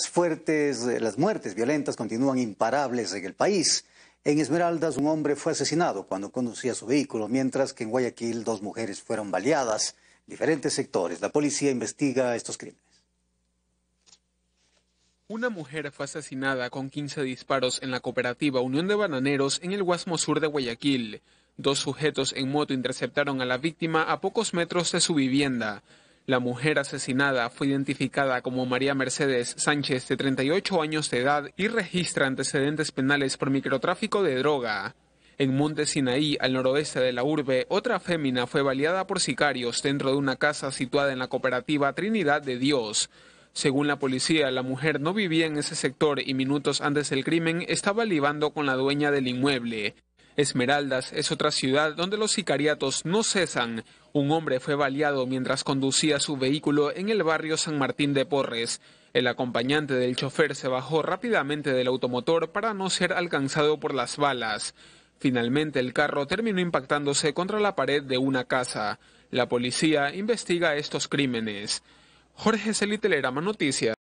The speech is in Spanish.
Las fuertes, eh, las muertes violentas continúan imparables en el país. En Esmeraldas un hombre fue asesinado cuando conducía su vehículo, mientras que en Guayaquil dos mujeres fueron baleadas. Diferentes sectores. La policía investiga estos crímenes. Una mujer fue asesinada con 15 disparos en la cooperativa Unión de Bananeros en el Guasmo Sur de Guayaquil. Dos sujetos en moto interceptaron a la víctima a pocos metros de su vivienda. La mujer asesinada fue identificada como María Mercedes Sánchez, de 38 años de edad, y registra antecedentes penales por microtráfico de droga. En Monte Sinaí, al noroeste de la urbe, otra fémina fue baleada por sicarios dentro de una casa situada en la cooperativa Trinidad de Dios. Según la policía, la mujer no vivía en ese sector y minutos antes del crimen estaba libando con la dueña del inmueble. Esmeraldas es otra ciudad donde los sicariatos no cesan. Un hombre fue baleado mientras conducía su vehículo en el barrio San Martín de Porres. El acompañante del chofer se bajó rápidamente del automotor para no ser alcanzado por las balas. Finalmente el carro terminó impactándose contra la pared de una casa. La policía investiga estos crímenes. Jorge telegrama Noticias.